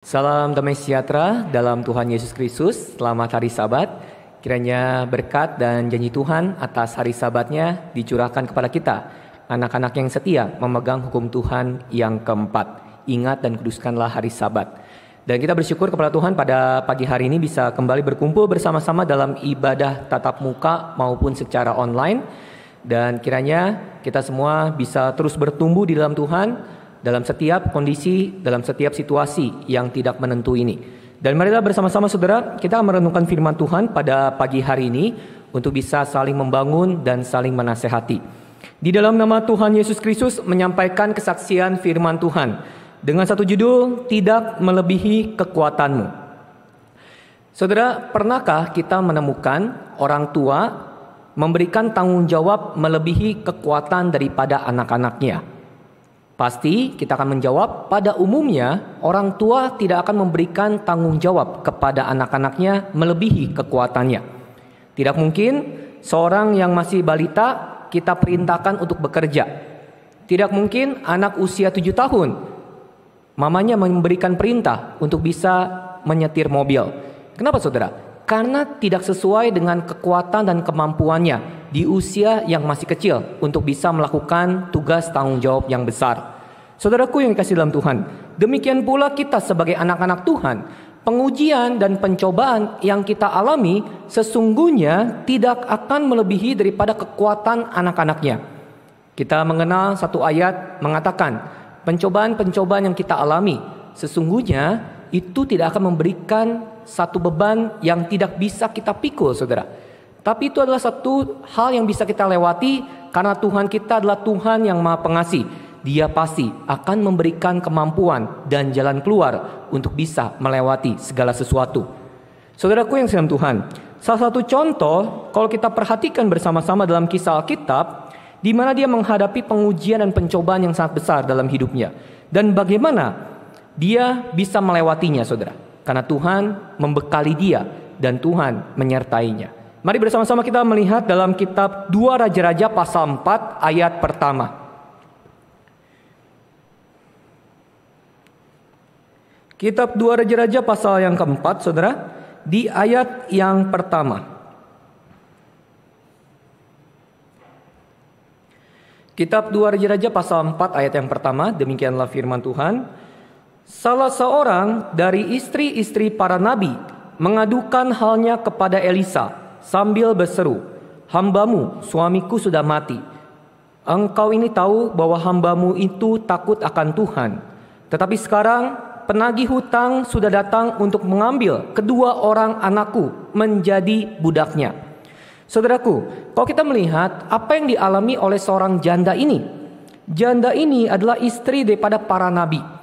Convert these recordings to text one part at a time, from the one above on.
Salam damai sejahtera dalam Tuhan Yesus Kristus. Selamat hari Sabat. Kiranya berkat dan janji Tuhan atas hari Sabatnya dicurahkan kepada kita, anak-anak yang setia memegang hukum Tuhan yang keempat. Ingat dan kuduskanlah hari Sabat. Dan kita bersyukur kepada Tuhan pada pagi hari ini bisa kembali berkumpul bersama-sama dalam ibadah tatap muka maupun secara online. Dan kiranya kita semua bisa terus bertumbuh di dalam Tuhan, dalam setiap kondisi, dalam setiap situasi yang tidak menentu ini. Dan marilah bersama-sama saudara kita akan merenungkan firman Tuhan pada pagi hari ini untuk bisa saling membangun dan saling menasehati. Di dalam nama Tuhan Yesus Kristus menyampaikan kesaksian firman Tuhan dengan satu judul tidak melebihi kekuatanmu. Saudara, pernahkah kita menemukan orang tua memberikan tanggung jawab melebihi kekuatan daripada anak-anaknya? Pasti kita akan menjawab, pada umumnya orang tua tidak akan memberikan tanggung jawab kepada anak-anaknya melebihi kekuatannya. Tidak mungkin seorang yang masih balita kita perintahkan untuk bekerja. Tidak mungkin anak usia 7 tahun mamanya memberikan perintah untuk bisa menyetir mobil. Kenapa saudara? karena tidak sesuai dengan kekuatan dan kemampuannya di usia yang masih kecil untuk bisa melakukan tugas tanggung jawab yang besar. Saudaraku yang dikasih dalam Tuhan, demikian pula kita sebagai anak-anak Tuhan, pengujian dan pencobaan yang kita alami sesungguhnya tidak akan melebihi daripada kekuatan anak-anaknya. Kita mengenal satu ayat mengatakan, pencobaan-pencobaan yang kita alami sesungguhnya itu tidak akan memberikan satu beban yang tidak bisa kita pikul, saudara. Tapi itu adalah satu hal yang bisa kita lewati karena Tuhan kita adalah Tuhan yang maha pengasih. Dia pasti akan memberikan kemampuan dan jalan keluar untuk bisa melewati segala sesuatu. Saudaraku yang sedang Tuhan, salah satu contoh kalau kita perhatikan bersama-sama dalam kisah Alkitab, di mana dia menghadapi pengujian dan pencobaan yang sangat besar dalam hidupnya. Dan bagaimana dia bisa melewatinya saudara. Karena Tuhan membekali dia dan Tuhan menyertainya. Mari bersama-sama kita melihat dalam kitab 2 Raja-Raja pasal 4 ayat pertama. Kitab 2 Raja-Raja pasal yang keempat saudara. Di ayat yang pertama. Kitab 2 Raja-Raja pasal 4 ayat yang pertama. Demikianlah firman Tuhan. Salah seorang dari istri-istri para nabi mengadukan halnya kepada Elisa sambil berseru, "Hambamu, suamiku sudah mati. Engkau ini tahu bahwa hambamu itu takut akan Tuhan. Tetapi sekarang penagih hutang sudah datang untuk mengambil kedua orang anakku menjadi budaknya." Saudaraku, kalau kita melihat apa yang dialami oleh seorang janda ini, janda ini adalah istri daripada para nabi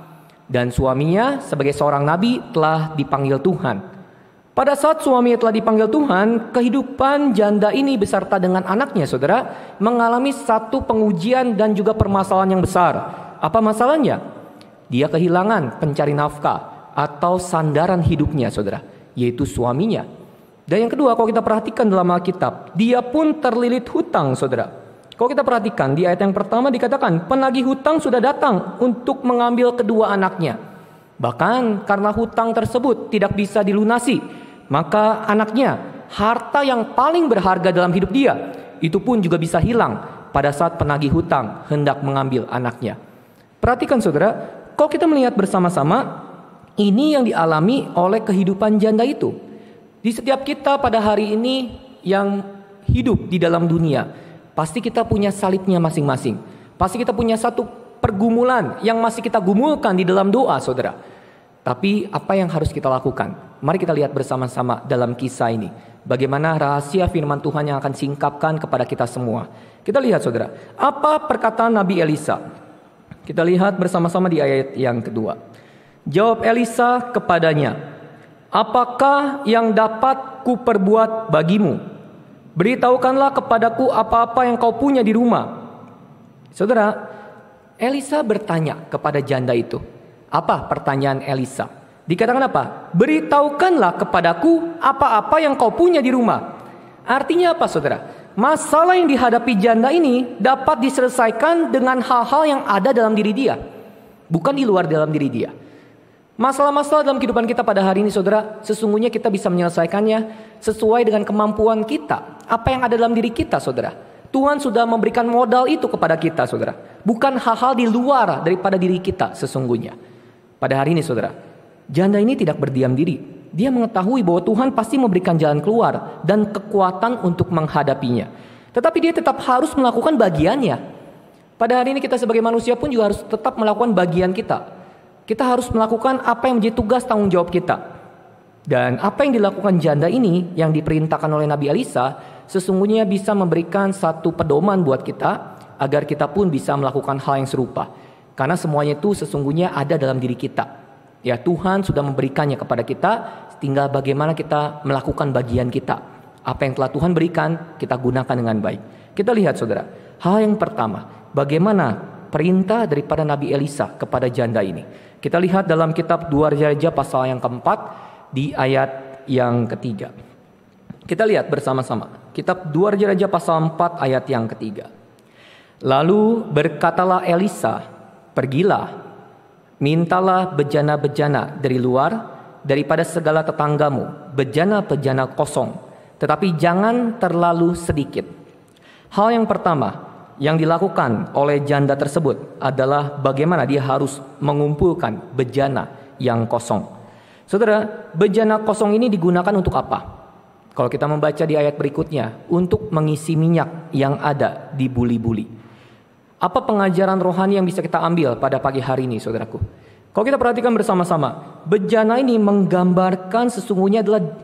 dan suaminya sebagai seorang nabi telah dipanggil Tuhan. Pada saat suaminya telah dipanggil Tuhan, kehidupan janda ini beserta dengan anaknya, saudara, mengalami satu pengujian dan juga permasalahan yang besar. Apa masalahnya? Dia kehilangan pencari nafkah atau sandaran hidupnya, saudara, yaitu suaminya. Dan yang kedua, kalau kita perhatikan dalam Alkitab, dia pun terlilit hutang, saudara. Kalau kita perhatikan di ayat yang pertama dikatakan penagih hutang sudah datang untuk mengambil kedua anaknya. Bahkan karena hutang tersebut tidak bisa dilunasi, maka anaknya, harta yang paling berharga dalam hidup dia, itu pun juga bisa hilang pada saat penagih hutang hendak mengambil anaknya. Perhatikan saudara, kalau kita melihat bersama-sama, ini yang dialami oleh kehidupan janda itu. Di setiap kita pada hari ini yang hidup di dalam dunia, Pasti kita punya salibnya masing-masing. Pasti kita punya satu pergumulan yang masih kita gumulkan di dalam doa, saudara. Tapi apa yang harus kita lakukan? Mari kita lihat bersama-sama dalam kisah ini. Bagaimana rahasia firman Tuhan yang akan singkapkan kepada kita semua. Kita lihat saudara, apa perkataan Nabi Elisa? Kita lihat bersama-sama di ayat yang kedua. Jawab Elisa kepadanya, Apakah yang dapat kuperbuat bagimu? beritahukanlah kepadaku apa-apa yang kau punya di rumah. Saudara, Elisa bertanya kepada janda itu. Apa pertanyaan Elisa? Dikatakan apa? Beritahukanlah kepadaku apa-apa yang kau punya di rumah. Artinya apa saudara? Masalah yang dihadapi janda ini dapat diselesaikan dengan hal-hal yang ada dalam diri dia. Bukan di luar dalam diri dia. Masalah-masalah dalam kehidupan kita pada hari ini saudara, sesungguhnya kita bisa menyelesaikannya sesuai dengan kemampuan kita. Apa yang ada dalam diri kita saudara. Tuhan sudah memberikan modal itu kepada kita saudara. Bukan hal-hal di luar daripada diri kita sesungguhnya. Pada hari ini saudara, janda ini tidak berdiam diri. Dia mengetahui bahwa Tuhan pasti memberikan jalan keluar dan kekuatan untuk menghadapinya. Tetapi dia tetap harus melakukan bagiannya. Pada hari ini kita sebagai manusia pun juga harus tetap melakukan bagian kita kita harus melakukan apa yang menjadi tugas tanggung jawab kita. Dan apa yang dilakukan janda ini yang diperintahkan oleh Nabi Elisa sesungguhnya bisa memberikan satu pedoman buat kita agar kita pun bisa melakukan hal yang serupa. Karena semuanya itu sesungguhnya ada dalam diri kita. Ya Tuhan sudah memberikannya kepada kita, tinggal bagaimana kita melakukan bagian kita. Apa yang telah Tuhan berikan, kita gunakan dengan baik. Kita lihat saudara, hal yang pertama, bagaimana perintah daripada Nabi Elisa kepada janda ini. Kita lihat dalam kitab dua Raja pasal yang keempat di ayat yang ketiga. Kita lihat bersama-sama. Kitab dua Raja pasal 4 ayat yang ketiga. Lalu berkatalah Elisa, pergilah, mintalah bejana-bejana dari luar daripada segala tetanggamu, bejana-bejana kosong, tetapi jangan terlalu sedikit. Hal yang pertama, yang dilakukan oleh janda tersebut adalah bagaimana dia harus mengumpulkan bejana yang kosong. Saudara, bejana kosong ini digunakan untuk apa? Kalau kita membaca di ayat berikutnya, untuk mengisi minyak yang ada di buli-buli. Apa pengajaran rohani yang bisa kita ambil pada pagi hari ini, saudaraku? Kalau kita perhatikan bersama-sama, bejana ini menggambarkan sesungguhnya adalah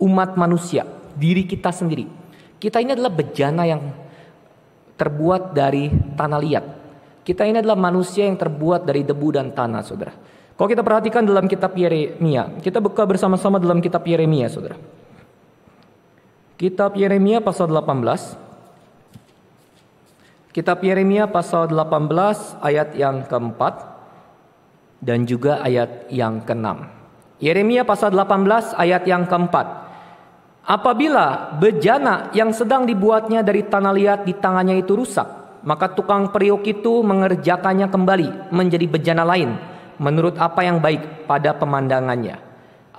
umat manusia, diri kita sendiri. Kita ini adalah bejana yang terbuat dari tanah liat. Kita ini adalah manusia yang terbuat dari debu dan tanah, saudara. Kalau kita perhatikan dalam kitab Yeremia, kita buka bersama-sama dalam kitab Yeremia, saudara. Kitab Yeremia pasal 18. Kitab Yeremia pasal 18 ayat yang keempat dan juga ayat yang keenam. Yeremia pasal 18 ayat yang keempat. Apabila bejana yang sedang dibuatnya dari tanah liat di tangannya itu rusak, maka tukang periuk itu mengerjakannya kembali menjadi bejana lain menurut apa yang baik pada pemandangannya.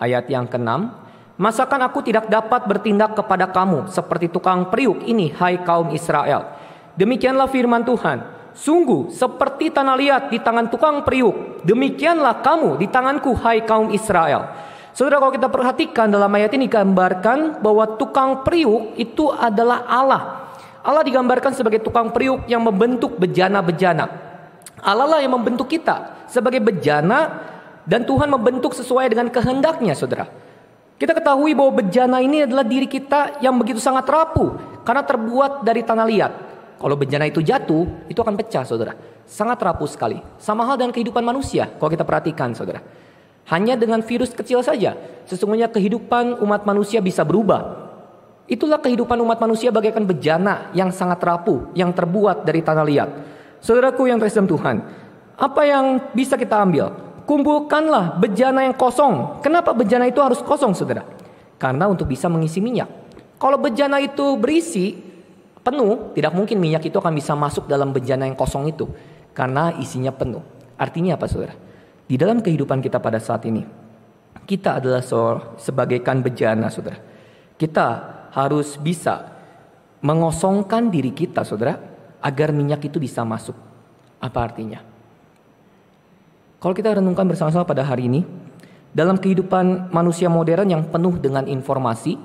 Ayat yang keenam, masakan aku tidak dapat bertindak kepada kamu seperti tukang periuk ini hai kaum Israel. Demikianlah firman Tuhan. Sungguh seperti tanah liat di tangan tukang periuk, demikianlah kamu di tanganku hai kaum Israel. Saudara kalau kita perhatikan dalam ayat ini digambarkan bahwa tukang periuk itu adalah Allah. Allah digambarkan sebagai tukang periuk yang membentuk bejana-bejana. Allah lah yang membentuk kita sebagai bejana dan Tuhan membentuk sesuai dengan kehendaknya saudara. Kita ketahui bahwa bejana ini adalah diri kita yang begitu sangat rapuh karena terbuat dari tanah liat. Kalau bejana itu jatuh, itu akan pecah saudara. Sangat rapuh sekali. Sama hal dengan kehidupan manusia kalau kita perhatikan saudara. Hanya dengan virus kecil saja, sesungguhnya kehidupan umat manusia bisa berubah. Itulah kehidupan umat manusia bagaikan bejana yang sangat rapuh, yang terbuat dari tanah liat. Saudaraku yang tersenyum Tuhan, apa yang bisa kita ambil? Kumpulkanlah bejana yang kosong. Kenapa bejana itu harus kosong, saudara? Karena untuk bisa mengisi minyak. Kalau bejana itu berisi, penuh, tidak mungkin minyak itu akan bisa masuk dalam bejana yang kosong itu karena isinya penuh. Artinya apa, saudara? Di dalam kehidupan kita pada saat ini, kita adalah seorang kan bejana, saudara. Kita harus bisa mengosongkan diri kita, saudara, agar minyak itu bisa masuk. Apa artinya? Kalau kita renungkan bersama-sama pada hari ini, dalam kehidupan manusia modern yang penuh dengan informasi,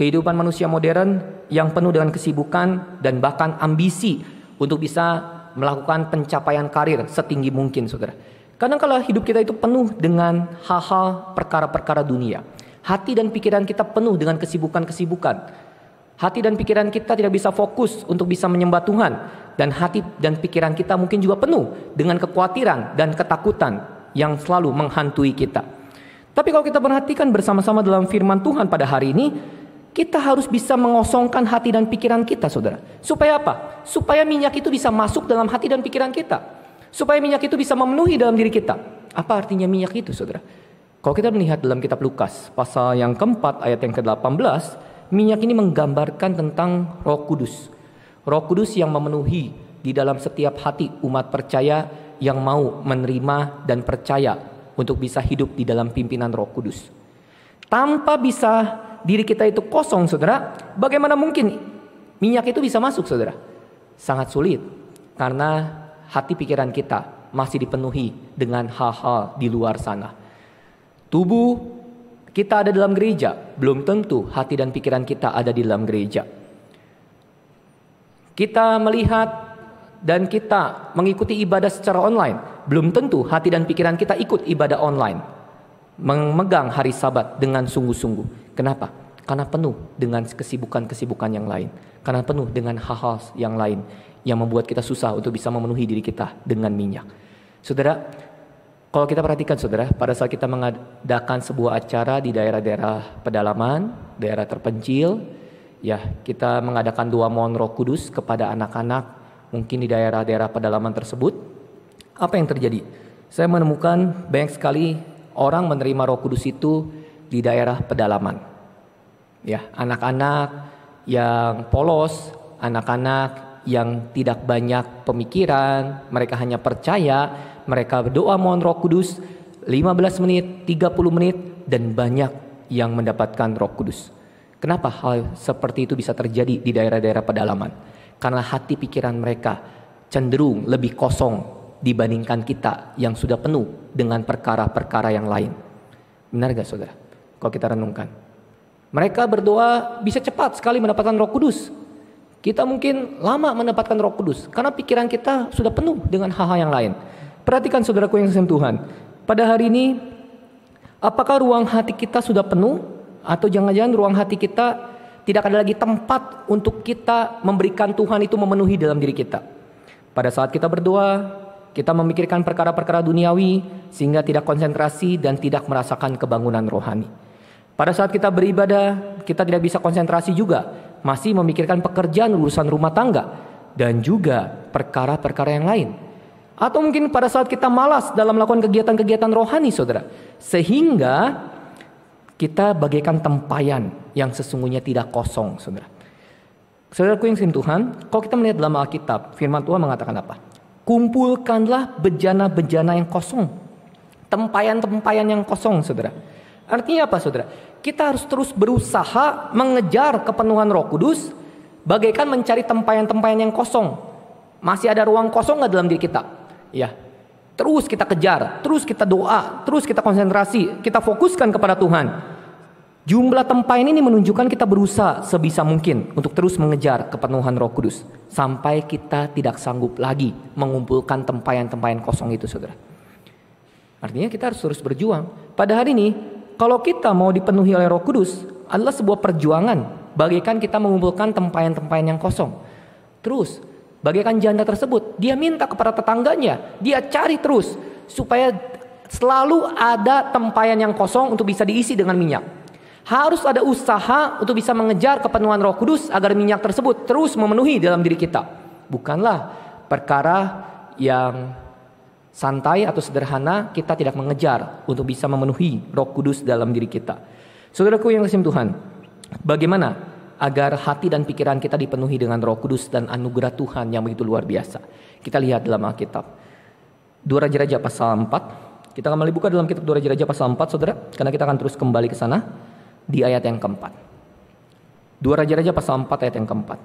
kehidupan manusia modern yang penuh dengan kesibukan dan bahkan ambisi untuk bisa melakukan pencapaian karir setinggi mungkin, saudara. Kadang kala hidup kita itu penuh dengan hal-hal perkara-perkara dunia. Hati dan pikiran kita penuh dengan kesibukan-kesibukan. Hati dan pikiran kita tidak bisa fokus untuk bisa menyembah Tuhan dan hati dan pikiran kita mungkin juga penuh dengan kekhawatiran dan ketakutan yang selalu menghantui kita. Tapi kalau kita perhatikan bersama-sama dalam firman Tuhan pada hari ini, kita harus bisa mengosongkan hati dan pikiran kita, saudara. Supaya apa? Supaya minyak itu bisa masuk dalam hati dan pikiran kita. Supaya minyak itu bisa memenuhi dalam diri kita. Apa artinya minyak itu, saudara? Kalau kita melihat dalam kitab Lukas, pasal yang keempat, ayat yang ke-18, minyak ini menggambarkan tentang roh kudus. Roh kudus yang memenuhi di dalam setiap hati umat percaya yang mau menerima dan percaya untuk bisa hidup di dalam pimpinan roh kudus. Tanpa bisa diri kita itu kosong, saudara, bagaimana mungkin minyak itu bisa masuk, saudara? Sangat sulit, karena hati pikiran kita masih dipenuhi dengan hal-hal di luar sana. Tubuh kita ada dalam gereja, belum tentu hati dan pikiran kita ada di dalam gereja. Kita melihat dan kita mengikuti ibadah secara online, belum tentu hati dan pikiran kita ikut ibadah online. Memegang hari Sabat dengan sungguh-sungguh. Kenapa? Karena penuh dengan kesibukan-kesibukan yang lain, karena penuh dengan hal-hal yang lain yang membuat kita susah untuk bisa memenuhi diri kita dengan minyak. Saudara, kalau kita perhatikan saudara, pada saat kita mengadakan sebuah acara di daerah-daerah pedalaman, daerah terpencil, ya kita mengadakan dua mohon roh kudus kepada anak-anak mungkin di daerah-daerah pedalaman tersebut, apa yang terjadi? Saya menemukan banyak sekali orang menerima roh kudus itu di daerah pedalaman. Ya, anak-anak yang polos, anak-anak yang tidak banyak pemikiran, mereka hanya percaya, mereka berdoa mohon Roh Kudus 15 menit, 30 menit dan banyak yang mendapatkan Roh Kudus. Kenapa hal seperti itu bisa terjadi di daerah-daerah pedalaman? Karena hati pikiran mereka cenderung lebih kosong dibandingkan kita yang sudah penuh dengan perkara-perkara yang lain. Benar gak saudara? Kalau kita renungkan. Mereka berdoa bisa cepat sekali mendapatkan roh kudus. Kita mungkin lama mendapatkan Roh Kudus karena pikiran kita sudah penuh dengan hal-hal yang lain. Perhatikan saudaraku yang sesuai Tuhan. Pada hari ini apakah ruang hati kita sudah penuh atau jangan-jangan ruang hati kita tidak ada lagi tempat untuk kita memberikan Tuhan itu memenuhi dalam diri kita. Pada saat kita berdoa, kita memikirkan perkara-perkara duniawi sehingga tidak konsentrasi dan tidak merasakan kebangunan rohani. Pada saat kita beribadah, kita tidak bisa konsentrasi juga masih memikirkan pekerjaan urusan rumah tangga dan juga perkara-perkara yang lain. Atau mungkin pada saat kita malas dalam melakukan kegiatan-kegiatan rohani, saudara, sehingga kita bagaikan tempayan yang sesungguhnya tidak kosong, saudara. Saudaraku yang Tuhan, kalau kita melihat dalam Alkitab, firman Tuhan mengatakan apa? Kumpulkanlah bejana-bejana yang kosong. Tempayan-tempayan yang kosong, saudara. Artinya apa, saudara? kita harus terus berusaha mengejar kepenuhan Roh Kudus, bagaikan mencari tempayan-tempayan yang kosong. Masih ada ruang kosong nggak dalam diri kita? Ya, terus kita kejar, terus kita doa, terus kita konsentrasi, kita fokuskan kepada Tuhan. Jumlah tempayan ini menunjukkan kita berusaha sebisa mungkin untuk terus mengejar kepenuhan Roh Kudus sampai kita tidak sanggup lagi mengumpulkan tempayan-tempayan kosong itu, saudara. Artinya kita harus terus berjuang. Pada hari ini kalau kita mau dipenuhi oleh Roh Kudus adalah sebuah perjuangan, bagaikan kita mengumpulkan tempayan-tempayan yang kosong. Terus, bagaikan janda tersebut, dia minta kepada tetangganya, dia cari terus supaya selalu ada tempayan yang kosong untuk bisa diisi dengan minyak. Harus ada usaha untuk bisa mengejar kepenuhan Roh Kudus agar minyak tersebut terus memenuhi dalam diri kita. Bukanlah perkara yang santai atau sederhana, kita tidak mengejar untuk bisa memenuhi Roh Kudus dalam diri kita. Saudaraku yang kasih Tuhan, bagaimana agar hati dan pikiran kita dipenuhi dengan Roh Kudus dan anugerah Tuhan yang begitu luar biasa? Kita lihat dalam Alkitab. Dua Raja-Raja pasal 4. Kita kembali buka dalam kitab Dua Raja-Raja pasal 4, Saudara, karena kita akan terus kembali ke sana di ayat yang keempat. Dua Raja-Raja pasal 4 ayat yang keempat.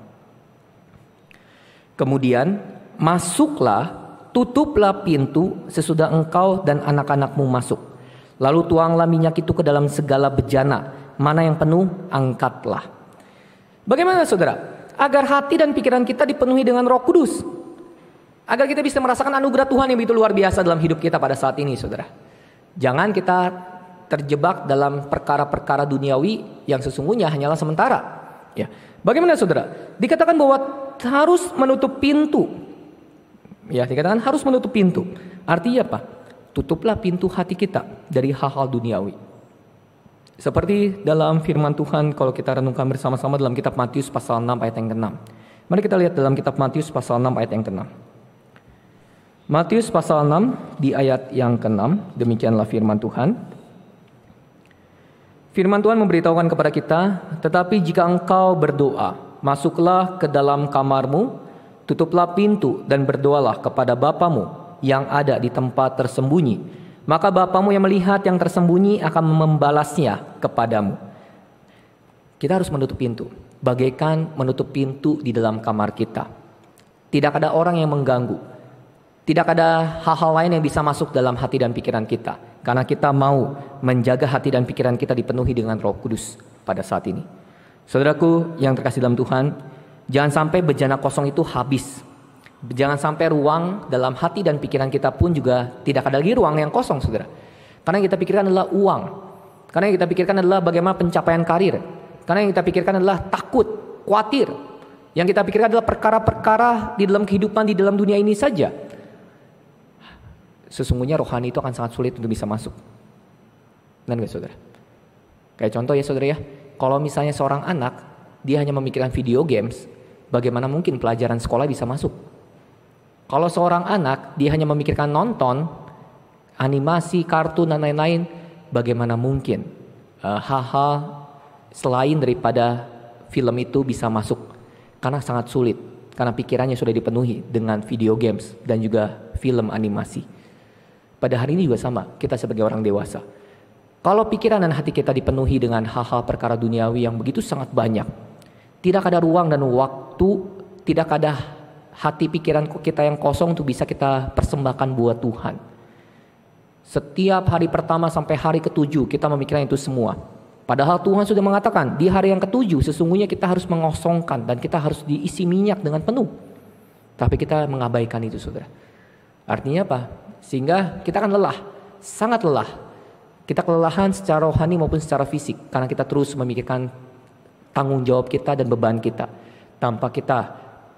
Kemudian masuklah tutuplah pintu sesudah engkau dan anak-anakmu masuk. Lalu tuanglah minyak itu ke dalam segala bejana, mana yang penuh angkatlah. Bagaimana saudara? Agar hati dan pikiran kita dipenuhi dengan roh kudus. Agar kita bisa merasakan anugerah Tuhan yang begitu luar biasa dalam hidup kita pada saat ini saudara. Jangan kita terjebak dalam perkara-perkara duniawi yang sesungguhnya hanyalah sementara. Ya. Bagaimana saudara? Dikatakan bahwa harus menutup pintu Ya, dikatakan harus menutup pintu. Artinya apa? Tutuplah pintu hati kita dari hal-hal duniawi. Seperti dalam firman Tuhan kalau kita renungkan bersama-sama dalam kitab Matius pasal 6 ayat yang ke-6. Mari kita lihat dalam kitab Matius pasal 6 ayat yang ke-6. Matius pasal 6 di ayat yang ke-6 demikianlah firman Tuhan. Firman Tuhan memberitahukan kepada kita, tetapi jika engkau berdoa, masuklah ke dalam kamarmu, Tutuplah pintu dan berdoalah kepada Bapamu yang ada di tempat tersembunyi. Maka Bapamu yang melihat yang tersembunyi akan membalasnya kepadamu. Kita harus menutup pintu. Bagaikan menutup pintu di dalam kamar kita. Tidak ada orang yang mengganggu. Tidak ada hal-hal lain yang bisa masuk dalam hati dan pikiran kita. Karena kita mau menjaga hati dan pikiran kita dipenuhi dengan roh kudus pada saat ini. Saudaraku yang terkasih dalam Tuhan, Jangan sampai bejana kosong itu habis. Jangan sampai ruang dalam hati dan pikiran kita pun juga tidak ada lagi ruang yang kosong, saudara. Karena yang kita pikirkan adalah uang. Karena yang kita pikirkan adalah bagaimana pencapaian karir. Karena yang kita pikirkan adalah takut, khawatir. Yang kita pikirkan adalah perkara-perkara di dalam kehidupan, di dalam dunia ini saja. Sesungguhnya rohani itu akan sangat sulit untuk bisa masuk. Dan gak saudara? Kayak contoh ya saudara ya, kalau misalnya seorang anak dia hanya memikirkan video games, bagaimana mungkin pelajaran sekolah bisa masuk? Kalau seorang anak dia hanya memikirkan nonton, animasi, kartun dan lain-lain, bagaimana mungkin eh, hal-hal uh, selain daripada film itu bisa masuk? Karena sangat sulit, karena pikirannya sudah dipenuhi dengan video games dan juga film animasi. Pada hari ini juga sama, kita sebagai orang dewasa. Kalau pikiran dan hati kita dipenuhi dengan hal-hal perkara duniawi yang begitu sangat banyak, tidak ada ruang dan waktu, tidak ada hati pikiran kita yang kosong untuk bisa kita persembahkan buat Tuhan. Setiap hari pertama sampai hari ketujuh kita memikirkan itu semua. Padahal Tuhan sudah mengatakan di hari yang ketujuh sesungguhnya kita harus mengosongkan dan kita harus diisi minyak dengan penuh. Tapi kita mengabaikan itu saudara. Artinya apa? Sehingga kita akan lelah, sangat lelah. Kita kelelahan secara rohani maupun secara fisik karena kita terus memikirkan tanggung jawab kita dan beban kita tanpa kita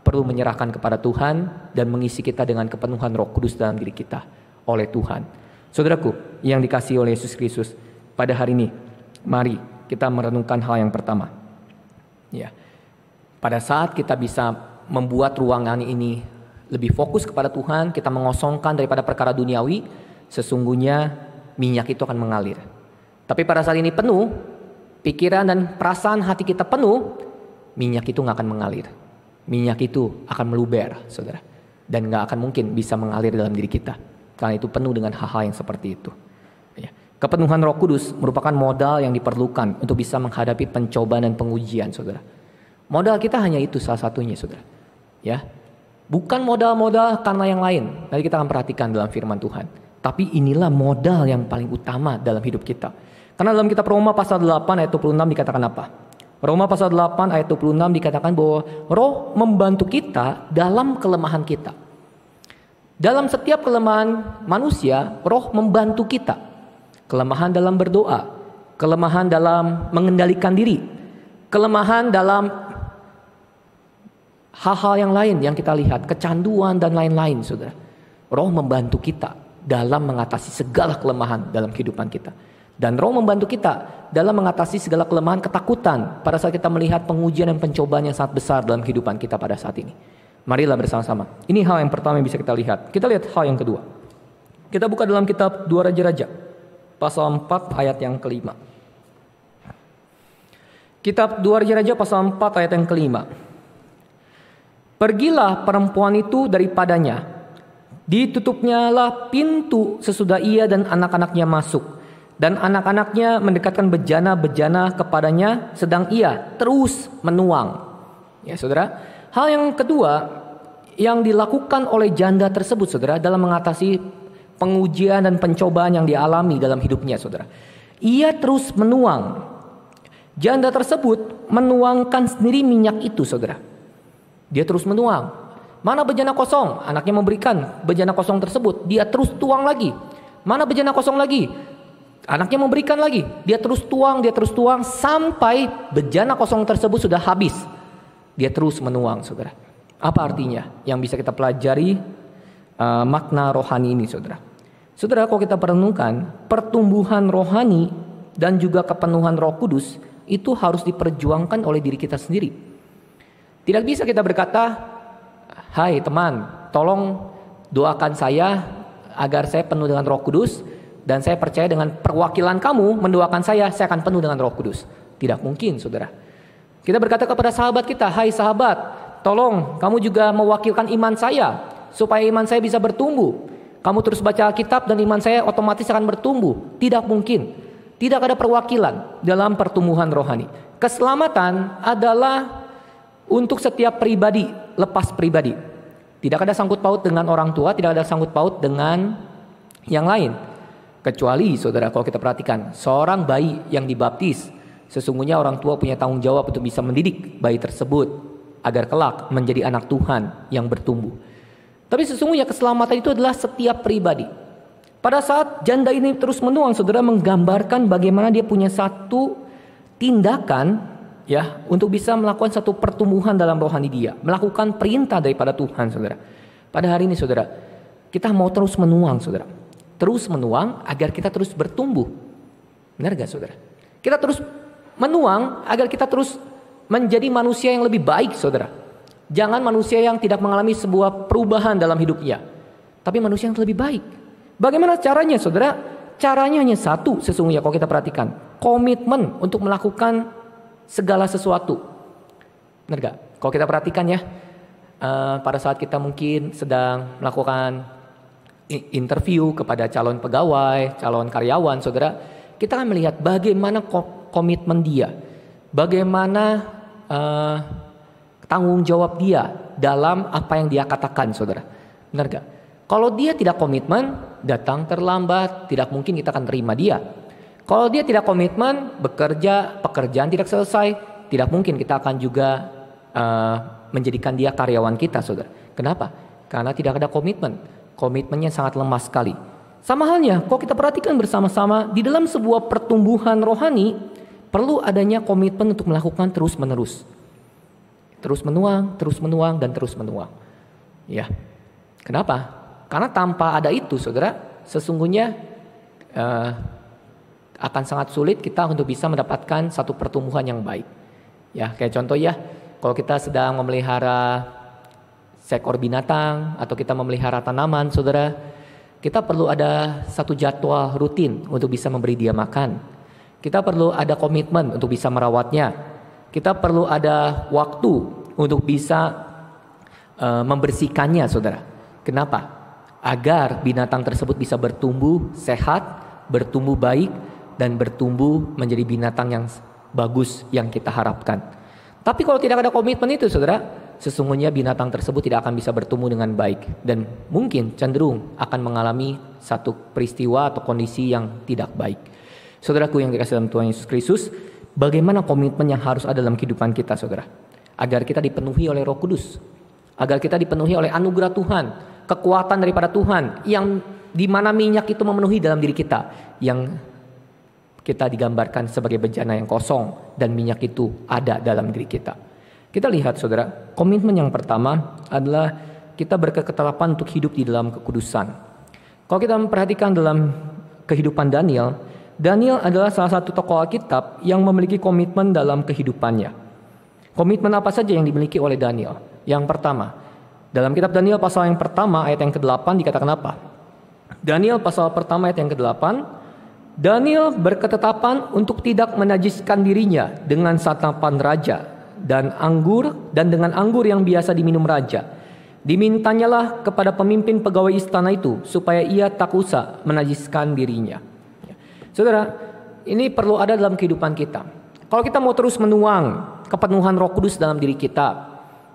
perlu menyerahkan kepada Tuhan dan mengisi kita dengan kepenuhan Roh Kudus dalam diri kita oleh Tuhan. Saudaraku yang dikasih oleh Yesus Kristus, pada hari ini mari kita merenungkan hal yang pertama. Ya. Pada saat kita bisa membuat ruangan ini lebih fokus kepada Tuhan, kita mengosongkan daripada perkara duniawi, sesungguhnya minyak itu akan mengalir. Tapi pada saat ini penuh, pikiran dan perasaan hati kita penuh, minyak itu nggak akan mengalir. Minyak itu akan meluber, saudara. Dan nggak akan mungkin bisa mengalir dalam diri kita. Karena itu penuh dengan hal-hal yang seperti itu. Ya. Kepenuhan roh kudus merupakan modal yang diperlukan untuk bisa menghadapi pencobaan dan pengujian, saudara. Modal kita hanya itu salah satunya, saudara. Ya, Bukan modal-modal karena yang lain. Nanti kita akan perhatikan dalam firman Tuhan. Tapi inilah modal yang paling utama dalam hidup kita karena dalam kitab Roma pasal 8 ayat 26 dikatakan apa? Roma pasal 8 ayat 26 dikatakan bahwa roh membantu kita dalam kelemahan kita. Dalam setiap kelemahan manusia, roh membantu kita. Kelemahan dalam berdoa, kelemahan dalam mengendalikan diri, kelemahan dalam hal-hal yang lain yang kita lihat, kecanduan dan lain-lain, saudara. Roh membantu kita dalam mengatasi segala kelemahan dalam kehidupan kita. Dan roh membantu kita dalam mengatasi segala kelemahan ketakutan pada saat kita melihat pengujian dan pencobaan yang sangat besar dalam kehidupan kita pada saat ini. Marilah bersama-sama. Ini hal yang pertama yang bisa kita lihat. Kita lihat hal yang kedua. Kita buka dalam kitab Dua Raja-Raja. Pasal 4 ayat yang kelima. Kitab Dua Raja-Raja pasal 4 ayat yang kelima. Pergilah perempuan itu daripadanya. Ditutupnyalah pintu sesudah ia dan anak-anaknya masuk dan anak-anaknya mendekatkan bejana-bejana kepadanya sedang ia terus menuang. Ya, Saudara. Hal yang kedua yang dilakukan oleh janda tersebut Saudara dalam mengatasi pengujian dan pencobaan yang dialami dalam hidupnya Saudara. Ia terus menuang. Janda tersebut menuangkan sendiri minyak itu Saudara. Dia terus menuang. Mana bejana kosong? Anaknya memberikan bejana kosong tersebut. Dia terus tuang lagi. Mana bejana kosong lagi? Anaknya memberikan lagi, dia terus tuang, dia terus tuang sampai bejana kosong tersebut sudah habis. Dia terus menuang, saudara. Apa artinya? Yang bisa kita pelajari uh, makna rohani ini, saudara. Saudara, kalau kita perenungkan, pertumbuhan rohani dan juga kepenuhan Roh Kudus itu harus diperjuangkan oleh diri kita sendiri. Tidak bisa kita berkata, "Hai teman, tolong doakan saya agar saya penuh dengan Roh Kudus." dan saya percaya dengan perwakilan kamu mendoakan saya, saya akan penuh dengan Roh Kudus. Tidak mungkin, saudara. Kita berkata kepada sahabat kita, "Hai sahabat, tolong kamu juga mewakilkan iman saya supaya iman saya bisa bertumbuh. Kamu terus baca kitab dan iman saya otomatis akan bertumbuh." Tidak mungkin. Tidak ada perwakilan dalam pertumbuhan rohani. Keselamatan adalah untuk setiap pribadi, lepas pribadi. Tidak ada sangkut paut dengan orang tua, tidak ada sangkut paut dengan yang lain. Kecuali saudara kalau kita perhatikan seorang bayi yang dibaptis sesungguhnya orang tua punya tanggung jawab untuk bisa mendidik bayi tersebut agar kelak menjadi anak Tuhan yang bertumbuh. Tapi sesungguhnya keselamatan itu adalah setiap pribadi. Pada saat janda ini terus menuang, saudara menggambarkan bagaimana dia punya satu tindakan ya untuk bisa melakukan satu pertumbuhan dalam rohani dia, melakukan perintah daripada Tuhan, saudara. Pada hari ini, saudara, kita mau terus menuang, saudara terus menuang agar kita terus bertumbuh. Benar gak saudara? Kita terus menuang agar kita terus menjadi manusia yang lebih baik saudara. Jangan manusia yang tidak mengalami sebuah perubahan dalam hidupnya. Tapi manusia yang lebih baik. Bagaimana caranya saudara? Caranya hanya satu sesungguhnya kalau kita perhatikan. Komitmen untuk melakukan segala sesuatu. Benar gak? Kalau kita perhatikan ya, uh, pada saat kita mungkin sedang melakukan interview kepada calon pegawai, calon karyawan, saudara, kita akan melihat bagaimana komitmen dia, bagaimana uh, tanggung jawab dia dalam apa yang dia katakan, saudara. Benar gak? Kalau dia tidak komitmen, datang terlambat, tidak mungkin kita akan terima dia. Kalau dia tidak komitmen, bekerja, pekerjaan tidak selesai, tidak mungkin kita akan juga uh, menjadikan dia karyawan kita, saudara. Kenapa? Karena tidak ada komitmen Komitmennya sangat lemah sekali. Sama halnya, kalau kita perhatikan bersama-sama di dalam sebuah pertumbuhan rohani perlu adanya komitmen untuk melakukan terus-menerus. Terus menuang, terus menuang dan terus menuang. Ya. Kenapa? Karena tanpa ada itu, Saudara, sesungguhnya uh, akan sangat sulit kita untuk bisa mendapatkan satu pertumbuhan yang baik. Ya, kayak contoh ya, kalau kita sedang memelihara seekor binatang atau kita memelihara tanaman, saudara, kita perlu ada satu jadwal rutin untuk bisa memberi dia makan. Kita perlu ada komitmen untuk bisa merawatnya. Kita perlu ada waktu untuk bisa uh, membersihkannya, saudara. Kenapa? Agar binatang tersebut bisa bertumbuh sehat, bertumbuh baik, dan bertumbuh menjadi binatang yang bagus yang kita harapkan. Tapi kalau tidak ada komitmen itu, saudara, sesungguhnya binatang tersebut tidak akan bisa bertumbuh dengan baik dan mungkin cenderung akan mengalami satu peristiwa atau kondisi yang tidak baik. Saudaraku yang dikasih dalam Tuhan Yesus Kristus, bagaimana komitmen yang harus ada dalam kehidupan kita, saudara? Agar kita dipenuhi oleh Roh Kudus, agar kita dipenuhi oleh anugerah Tuhan, kekuatan daripada Tuhan yang di mana minyak itu memenuhi dalam diri kita yang kita digambarkan sebagai bejana yang kosong dan minyak itu ada dalam diri kita. Kita lihat saudara, komitmen yang pertama adalah kita berketetapan untuk hidup di dalam kekudusan. Kalau kita memperhatikan dalam kehidupan Daniel, Daniel adalah salah satu tokoh Alkitab yang memiliki komitmen dalam kehidupannya. Komitmen apa saja yang dimiliki oleh Daniel? Yang pertama, dalam kitab Daniel pasal yang pertama ayat yang ke-8 dikatakan apa? Daniel pasal pertama ayat yang ke-8, Daniel berketetapan untuk tidak menajiskan dirinya dengan satapan raja dan anggur dan dengan anggur yang biasa diminum raja. Dimintanyalah kepada pemimpin pegawai istana itu supaya ia tak usah menajiskan dirinya. Saudara, ini perlu ada dalam kehidupan kita. Kalau kita mau terus menuang kepenuhan Roh Kudus dalam diri kita,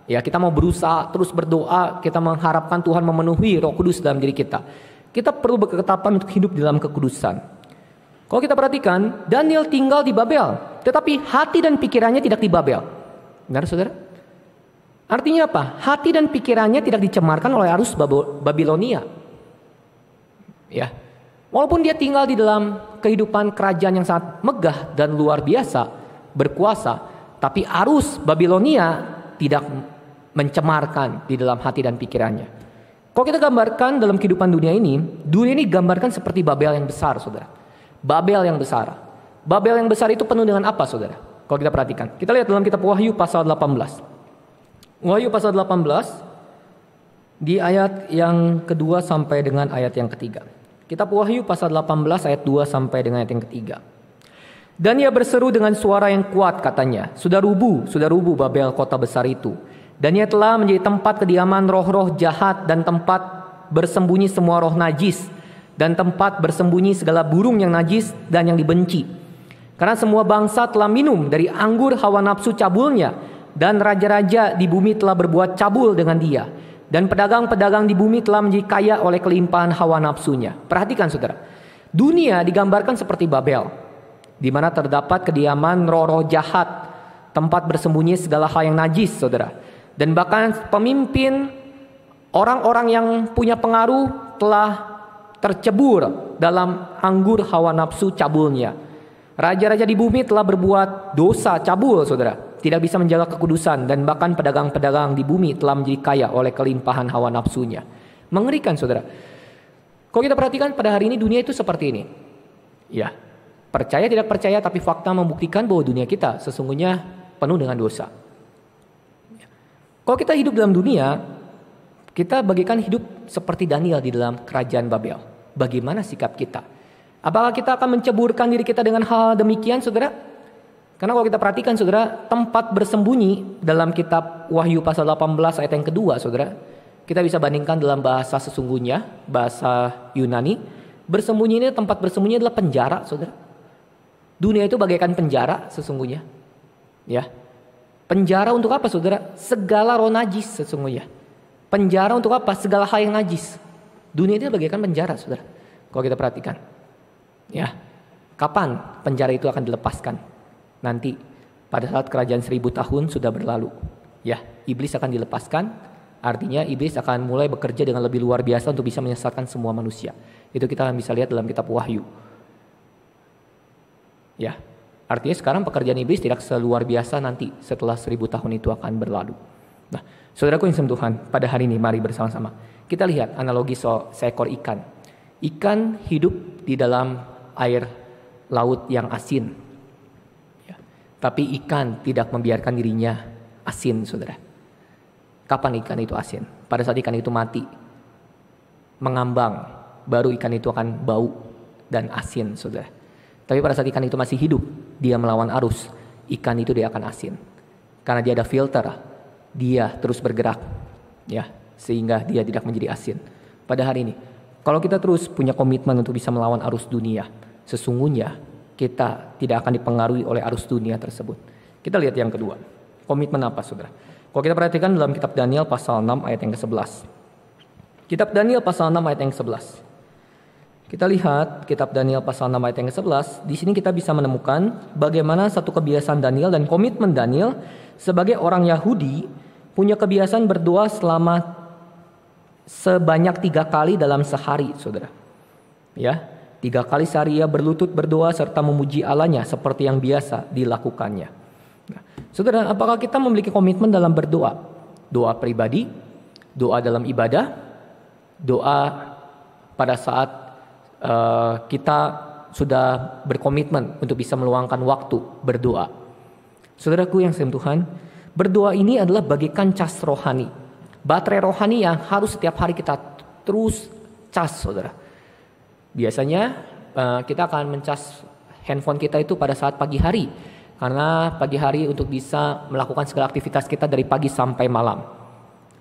ya kita mau berusaha terus berdoa, kita mengharapkan Tuhan memenuhi Roh Kudus dalam diri kita. Kita perlu berketapan untuk hidup dalam kekudusan. Kalau kita perhatikan, Daniel tinggal di Babel, tetapi hati dan pikirannya tidak di Babel. Benar saudara? Artinya apa? Hati dan pikirannya tidak dicemarkan oleh arus Babilonia. Ya. Walaupun dia tinggal di dalam kehidupan kerajaan yang sangat megah dan luar biasa, berkuasa, tapi arus Babilonia tidak mencemarkan di dalam hati dan pikirannya. Kalau kita gambarkan dalam kehidupan dunia ini, dunia ini gambarkan seperti Babel yang besar, saudara. Babel yang besar. Babel yang besar itu penuh dengan apa, saudara? Kalau kita perhatikan, kita lihat dalam kitab Wahyu pasal 18. Wahyu pasal 18 di ayat yang kedua sampai dengan ayat yang ketiga. Kitab Wahyu pasal 18 ayat 2 sampai dengan ayat yang ketiga. Dan ia berseru dengan suara yang kuat katanya, Sudah rubuh, sudah rubuh Babel kota besar itu. Dan ia telah menjadi tempat kediaman roh-roh jahat dan tempat bersembunyi semua roh najis. Dan tempat bersembunyi segala burung yang najis dan yang dibenci karena semua bangsa telah minum dari anggur hawa nafsu cabulnya dan raja-raja di bumi telah berbuat cabul dengan dia dan pedagang-pedagang di bumi telah menjadi kaya oleh kelimpahan hawa nafsunya. Perhatikan Saudara. Dunia digambarkan seperti Babel di mana terdapat kediaman roh-roh jahat, tempat bersembunyi segala hal yang najis, Saudara. Dan bahkan pemimpin orang-orang yang punya pengaruh telah tercebur dalam anggur hawa nafsu cabulnya Raja-raja di bumi telah berbuat dosa cabul, saudara. Tidak bisa menjaga kekudusan dan bahkan pedagang-pedagang di bumi telah menjadi kaya oleh kelimpahan hawa nafsunya. Mengerikan, saudara. Kalau kita perhatikan pada hari ini dunia itu seperti ini. Ya, percaya tidak percaya tapi fakta membuktikan bahwa dunia kita sesungguhnya penuh dengan dosa. Kalau kita hidup dalam dunia, kita bagikan hidup seperti Daniel di dalam kerajaan Babel. Bagaimana sikap kita? Apakah kita akan menceburkan diri kita dengan hal, demikian, saudara? Karena kalau kita perhatikan, saudara, tempat bersembunyi dalam kitab Wahyu pasal 18 ayat yang kedua, saudara, kita bisa bandingkan dalam bahasa sesungguhnya, bahasa Yunani, bersembunyi ini tempat bersembunyi adalah penjara, saudara. Dunia itu bagaikan penjara sesungguhnya, ya. Penjara untuk apa, saudara? Segala roh najis sesungguhnya. Penjara untuk apa? Segala hal yang najis. Dunia itu bagaikan penjara, saudara. Kalau kita perhatikan. Ya. Kapan penjara itu akan dilepaskan? Nanti pada saat kerajaan seribu tahun sudah berlalu. Ya, iblis akan dilepaskan. Artinya iblis akan mulai bekerja dengan lebih luar biasa untuk bisa menyesatkan semua manusia. Itu kita bisa lihat dalam kitab Wahyu. Ya, artinya sekarang pekerjaan iblis tidak seluar biasa nanti setelah seribu tahun itu akan berlalu. Nah, saudaraku yang sembuh Tuhan, pada hari ini mari bersama-sama kita lihat analogi so seekor ikan. Ikan hidup di dalam air laut yang asin. Ya. Tapi ikan tidak membiarkan dirinya asin, saudara. Kapan ikan itu asin? Pada saat ikan itu mati, mengambang, baru ikan itu akan bau dan asin, saudara. Tapi pada saat ikan itu masih hidup, dia melawan arus, ikan itu dia akan asin. Karena dia ada filter, dia terus bergerak, ya, sehingga dia tidak menjadi asin. Pada hari ini, kalau kita terus punya komitmen untuk bisa melawan arus dunia, sesungguhnya kita tidak akan dipengaruhi oleh arus dunia tersebut. Kita lihat yang kedua. Komitmen apa, Saudara? Kalau kita perhatikan dalam kitab Daniel pasal 6 ayat yang ke-11. Kitab Daniel pasal 6 ayat yang ke-11. Kita lihat kitab Daniel pasal 6 ayat yang ke-11, di sini kita bisa menemukan bagaimana satu kebiasaan Daniel dan komitmen Daniel sebagai orang Yahudi punya kebiasaan berdoa selama sebanyak tiga kali dalam sehari, saudara. Ya, Tiga kali sehari ia berlutut berdoa serta memuji Allahnya seperti yang biasa dilakukannya. Nah, saudara, apakah kita memiliki komitmen dalam berdoa? Doa pribadi, doa dalam ibadah, doa pada saat uh, kita sudah berkomitmen untuk bisa meluangkan waktu berdoa. Saudaraku yang sayang Tuhan, berdoa ini adalah bagikan cas rohani. Baterai rohani yang harus setiap hari kita terus cas, saudara. Biasanya uh, kita akan mencas handphone kita itu pada saat pagi hari karena pagi hari untuk bisa melakukan segala aktivitas kita dari pagi sampai malam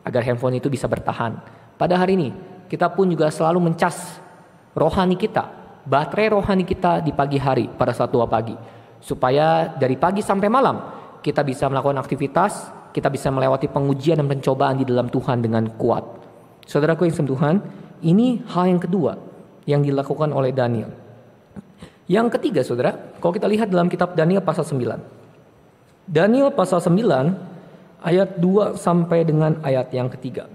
agar handphone itu bisa bertahan. Pada hari ini kita pun juga selalu mencas rohani kita, baterai rohani kita di pagi hari pada saat dua pagi supaya dari pagi sampai malam kita bisa melakukan aktivitas, kita bisa melewati pengujian dan pencobaan di dalam Tuhan dengan kuat. Saudaraku yang Tuhan, ini hal yang kedua yang dilakukan oleh Daniel. Yang ketiga saudara, kalau kita lihat dalam kitab Daniel pasal 9. Daniel pasal 9 ayat 2 sampai dengan ayat yang ketiga.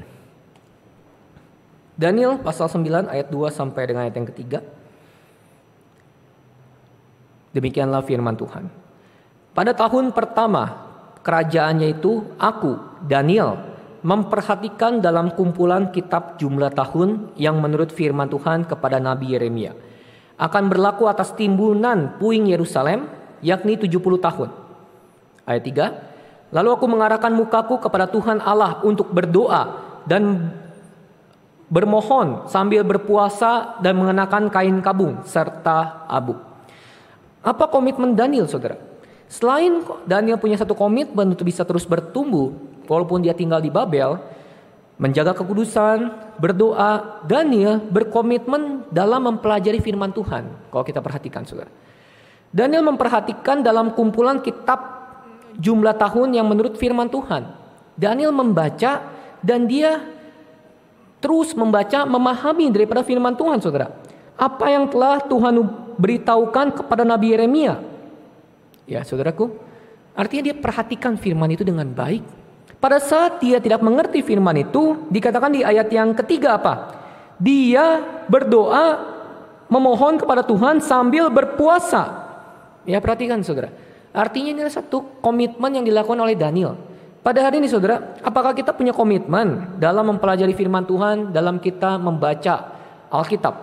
Daniel pasal 9 ayat 2 sampai dengan ayat yang ketiga. Demikianlah firman Tuhan. Pada tahun pertama kerajaannya itu aku Daniel memperhatikan dalam kumpulan kitab jumlah tahun yang menurut firman Tuhan kepada Nabi Yeremia akan berlaku atas timbunan puing Yerusalem yakni 70 tahun. Ayat 3. Lalu aku mengarahkan mukaku kepada Tuhan Allah untuk berdoa dan bermohon sambil berpuasa dan mengenakan kain kabung serta abu. Apa komitmen Daniel saudara? Selain Daniel punya satu komitmen untuk bisa terus bertumbuh, Walaupun dia tinggal di Babel, menjaga kekudusan, berdoa, Daniel ya, berkomitmen dalam mempelajari firman Tuhan. Kalau kita perhatikan Saudara. Daniel memperhatikan dalam kumpulan kitab jumlah tahun yang menurut firman Tuhan. Daniel membaca dan dia terus membaca memahami daripada firman Tuhan Saudara. Apa yang telah Tuhan beritahukan kepada Nabi Yeremia. Ya, Saudaraku, artinya dia perhatikan firman itu dengan baik pada saat dia tidak mengerti firman itu, dikatakan di ayat yang ketiga apa? Dia berdoa memohon kepada Tuhan sambil berpuasa. Ya perhatikan saudara. Artinya ini adalah satu komitmen yang dilakukan oleh Daniel. Pada hari ini saudara, apakah kita punya komitmen dalam mempelajari firman Tuhan, dalam kita membaca Alkitab?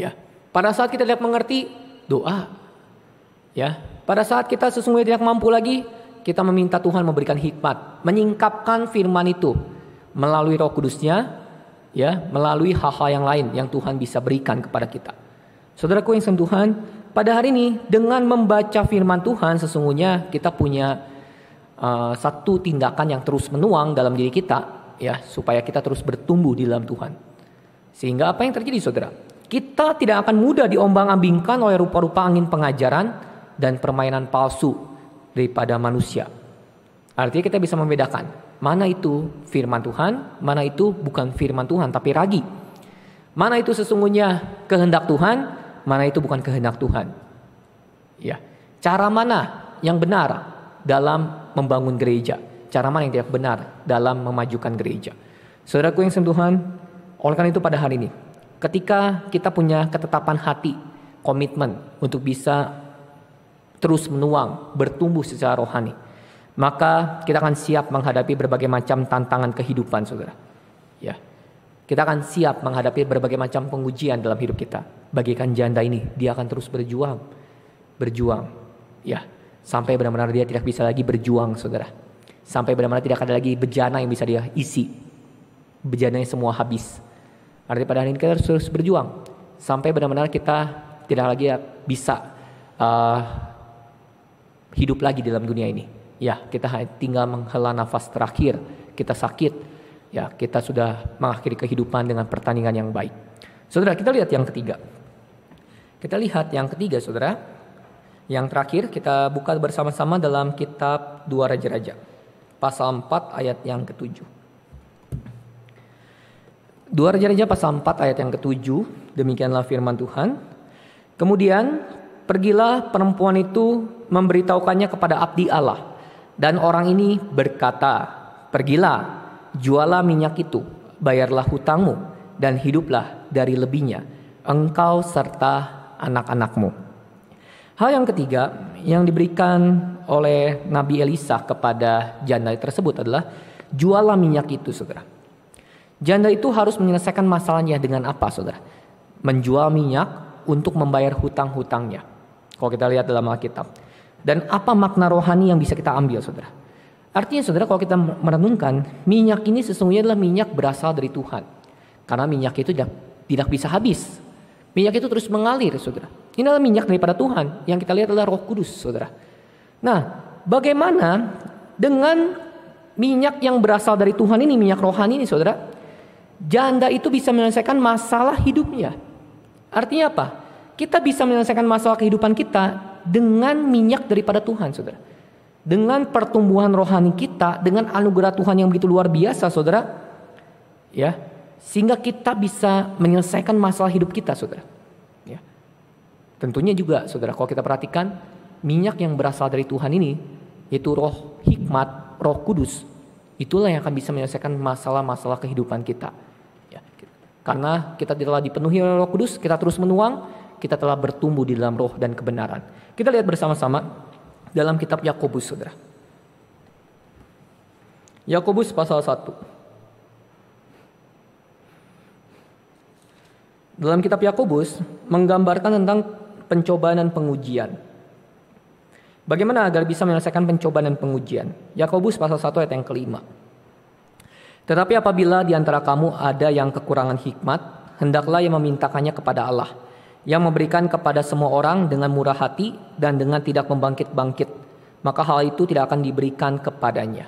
Ya. Pada saat kita tidak mengerti, doa. Ya. Pada saat kita sesungguhnya tidak mampu lagi, kita meminta Tuhan memberikan hikmat, menyingkapkan firman itu melalui Roh Kudusnya, ya, melalui hal-hal yang lain yang Tuhan bisa berikan kepada kita. Saudaraku yang Tuhan, pada hari ini dengan membaca firman Tuhan sesungguhnya kita punya uh, satu tindakan yang terus menuang dalam diri kita, ya, supaya kita terus bertumbuh di dalam Tuhan. Sehingga apa yang terjadi, saudara? Kita tidak akan mudah diombang-ambingkan oleh rupa-rupa angin pengajaran dan permainan palsu daripada manusia. Artinya kita bisa membedakan mana itu firman Tuhan, mana itu bukan firman Tuhan tapi ragi. Mana itu sesungguhnya kehendak Tuhan, mana itu bukan kehendak Tuhan. Ya. Cara mana yang benar dalam membangun gereja? Cara mana yang tidak benar dalam memajukan gereja? Saudaraku yang sentuhan, oleh karena itu pada hari ini, ketika kita punya ketetapan hati, komitmen untuk bisa terus menuang, bertumbuh secara rohani, maka kita akan siap menghadapi berbagai macam tantangan kehidupan, saudara. Ya, kita akan siap menghadapi berbagai macam pengujian dalam hidup kita. Bagikan janda ini, dia akan terus berjuang, berjuang, ya, sampai benar-benar dia tidak bisa lagi berjuang, saudara. Sampai benar-benar tidak ada lagi bejana yang bisa dia isi, bejana yang semua habis. Artinya pada hari ini kita harus terus berjuang sampai benar-benar kita tidak lagi bisa uh, hidup lagi dalam dunia ini. Ya, kita tinggal menghela nafas terakhir. Kita sakit. Ya, kita sudah mengakhiri kehidupan dengan pertandingan yang baik. Saudara, kita lihat yang ketiga. Kita lihat yang ketiga, Saudara. Yang terakhir kita buka bersama-sama dalam kitab Dua Raja-raja. Pasal 4 ayat yang ketujuh. Dua Raja-raja pasal 4 ayat yang ketujuh. Demikianlah firman Tuhan. Kemudian Pergilah perempuan itu memberitahukannya kepada abdi Allah. Dan orang ini berkata, Pergilah, jualah minyak itu, bayarlah hutangmu, dan hiduplah dari lebihnya, engkau serta anak-anakmu. Hal yang ketiga yang diberikan oleh Nabi Elisa kepada janda tersebut adalah jualah minyak itu, saudara. Janda itu harus menyelesaikan masalahnya dengan apa, saudara? Menjual minyak untuk membayar hutang-hutangnya. Kalau kita lihat dalam Alkitab. Dan apa makna rohani yang bisa kita ambil, saudara? Artinya, saudara, kalau kita merenungkan, minyak ini sesungguhnya adalah minyak berasal dari Tuhan. Karena minyak itu tidak, tidak bisa habis. Minyak itu terus mengalir, saudara. Ini adalah minyak daripada Tuhan. Yang kita lihat adalah roh kudus, saudara. Nah, bagaimana dengan minyak yang berasal dari Tuhan ini, minyak rohani ini, saudara? Janda itu bisa menyelesaikan masalah hidupnya. Artinya apa? kita bisa menyelesaikan masalah kehidupan kita dengan minyak daripada Tuhan, saudara. Dengan pertumbuhan rohani kita, dengan anugerah Tuhan yang begitu luar biasa, saudara. Ya, sehingga kita bisa menyelesaikan masalah hidup kita, saudara. Ya. Tentunya juga, saudara, kalau kita perhatikan minyak yang berasal dari Tuhan ini, yaitu roh hikmat, roh kudus, itulah yang akan bisa menyelesaikan masalah-masalah kehidupan kita. Ya. Karena kita telah dipenuhi oleh roh kudus, kita terus menuang, kita telah bertumbuh di dalam roh dan kebenaran. Kita lihat bersama-sama dalam kitab Yakobus, Saudara. Yakobus pasal 1. Dalam kitab Yakobus menggambarkan tentang pencobaan dan pengujian. Bagaimana agar bisa menyelesaikan pencobaan dan pengujian? Yakobus pasal 1 ayat yang kelima. Tetapi apabila di antara kamu ada yang kekurangan hikmat, hendaklah yang memintakannya kepada Allah yang memberikan kepada semua orang dengan murah hati dan dengan tidak membangkit-bangkit, maka hal itu tidak akan diberikan kepadanya.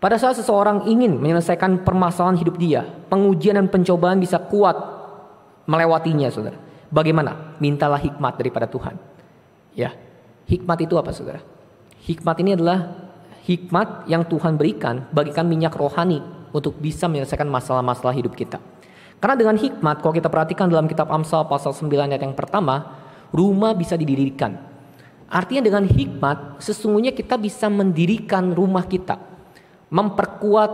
Pada saat seseorang ingin menyelesaikan permasalahan hidup dia, pengujian dan pencobaan bisa kuat melewatinya, saudara. Bagaimana? Mintalah hikmat daripada Tuhan. Ya, hikmat itu apa, saudara? Hikmat ini adalah hikmat yang Tuhan berikan bagikan minyak rohani untuk bisa menyelesaikan masalah-masalah hidup kita. Karena dengan hikmat, kalau kita perhatikan dalam kitab Amsal pasal 9 ayat yang pertama, rumah bisa didirikan. Artinya dengan hikmat, sesungguhnya kita bisa mendirikan rumah kita. Memperkuat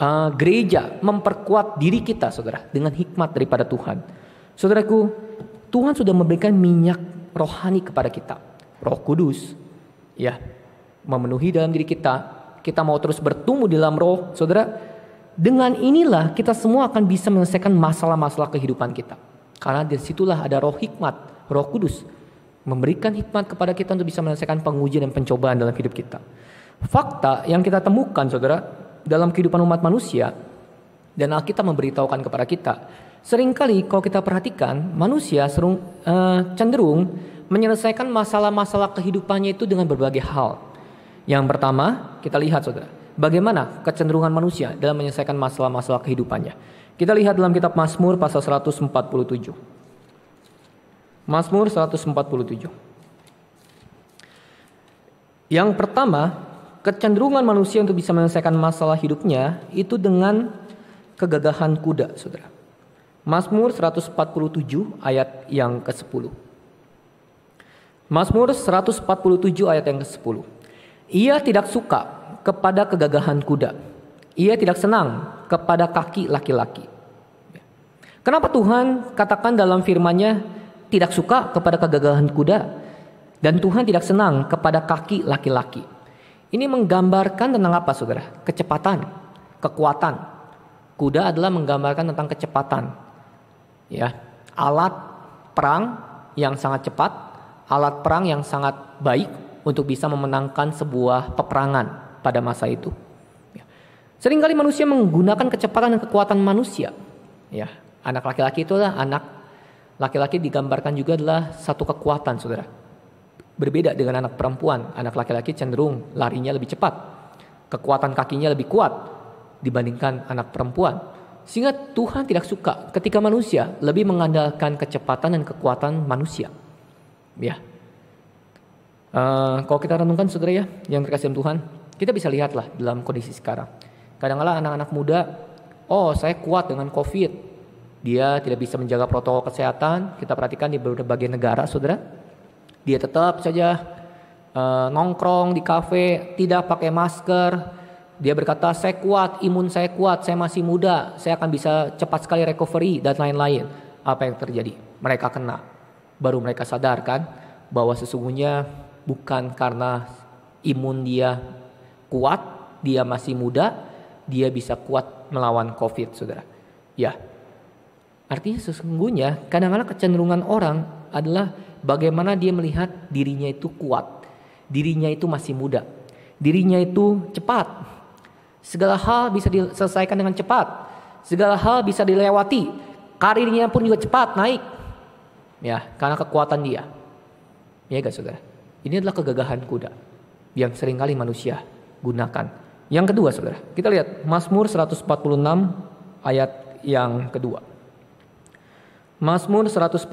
uh, gereja, memperkuat diri kita saudara. Dengan hikmat daripada Tuhan. Saudaraku, Tuhan sudah memberikan minyak rohani kepada kita. Roh Kudus, ya, memenuhi dalam diri kita. Kita mau terus bertumbuh di dalam roh, saudara dengan inilah kita semua akan bisa menyelesaikan masalah-masalah kehidupan kita. Karena disitulah ada roh hikmat, roh kudus. Memberikan hikmat kepada kita untuk bisa menyelesaikan pengujian dan pencobaan dalam hidup kita. Fakta yang kita temukan saudara, dalam kehidupan umat manusia, dan Alkitab memberitahukan kepada kita, seringkali kalau kita perhatikan, manusia serung, uh, cenderung menyelesaikan masalah-masalah kehidupannya itu dengan berbagai hal. Yang pertama, kita lihat saudara, bagaimana kecenderungan manusia dalam menyelesaikan masalah-masalah kehidupannya. Kita lihat dalam kitab Mazmur pasal 147. Mazmur 147. Yang pertama, kecenderungan manusia untuk bisa menyelesaikan masalah hidupnya itu dengan kegagahan kuda, Saudara. Mazmur 147 ayat yang ke-10. Mazmur 147 ayat yang ke-10. Ia tidak suka kepada kegagahan kuda. Ia tidak senang kepada kaki laki-laki. Kenapa Tuhan katakan dalam firman-Nya tidak suka kepada kegagahan kuda dan Tuhan tidak senang kepada kaki laki-laki? Ini menggambarkan tentang apa, Saudara? Kecepatan, kekuatan. Kuda adalah menggambarkan tentang kecepatan. Ya, alat perang yang sangat cepat, alat perang yang sangat baik untuk bisa memenangkan sebuah peperangan pada masa itu. Ya. Seringkali manusia menggunakan kecepatan dan kekuatan manusia. Ya, anak laki-laki itu adalah anak laki-laki digambarkan juga adalah satu kekuatan, saudara. Berbeda dengan anak perempuan, anak laki-laki cenderung larinya lebih cepat, kekuatan kakinya lebih kuat dibandingkan anak perempuan. Sehingga Tuhan tidak suka ketika manusia lebih mengandalkan kecepatan dan kekuatan manusia. Ya, Uh, kalau kita renungkan saudara ya, yang terkasih Tuhan, kita bisa lihatlah dalam kondisi sekarang. kadang kadang anak-anak muda, oh saya kuat dengan COVID. Dia tidak bisa menjaga protokol kesehatan. Kita perhatikan di berbagai negara, saudara. Dia tetap saja uh, nongkrong di kafe, tidak pakai masker, dia berkata, saya kuat, imun saya kuat, saya masih muda, saya akan bisa cepat sekali recovery dan lain-lain. Apa yang terjadi? Mereka kena. Baru mereka sadarkan bahwa sesungguhnya bukan karena imun dia kuat, dia masih muda, dia bisa kuat melawan COVID, saudara. Ya, artinya sesungguhnya kadang-kadang kecenderungan orang adalah bagaimana dia melihat dirinya itu kuat, dirinya itu masih muda, dirinya itu cepat. Segala hal bisa diselesaikan dengan cepat, segala hal bisa dilewati, karirnya pun juga cepat naik. Ya, karena kekuatan dia. Ya, guys, saudara. Ini adalah kegagahan kuda yang seringkali manusia gunakan. Yang kedua, Saudara, kita lihat Mazmur 146 ayat yang kedua. Mazmur 146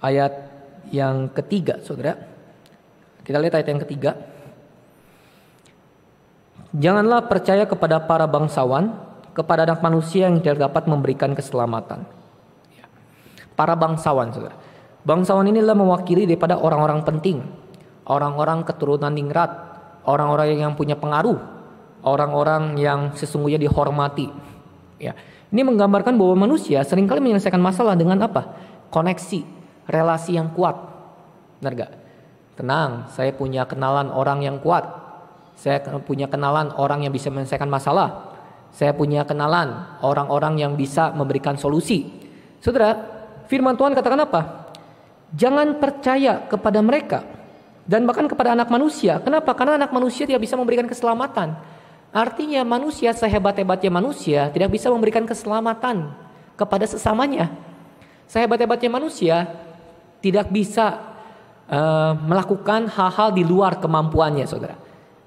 ayat yang ketiga, Saudara. Kita lihat ayat yang ketiga. Janganlah percaya kepada para bangsawan, kepada anak manusia yang tidak dapat memberikan keselamatan. Ya. Para bangsawan, saudara. Bangsawan ini adalah mewakili daripada orang-orang penting, orang-orang keturunan ningrat, orang-orang yang punya pengaruh, orang-orang yang sesungguhnya dihormati. Ya. Ini menggambarkan bahwa manusia seringkali menyelesaikan masalah dengan apa? Koneksi, relasi yang kuat. Benar gak? Tenang, saya punya kenalan orang yang kuat. Saya punya kenalan orang yang bisa menyelesaikan masalah. Saya punya kenalan orang-orang yang bisa memberikan solusi. Saudara, firman Tuhan katakan apa? Jangan percaya kepada mereka dan bahkan kepada anak manusia. Kenapa? Karena anak manusia tidak bisa memberikan keselamatan. Artinya manusia sehebat-hebatnya manusia tidak bisa memberikan keselamatan kepada sesamanya. Sehebat-hebatnya manusia tidak bisa uh, melakukan hal-hal di luar kemampuannya, saudara.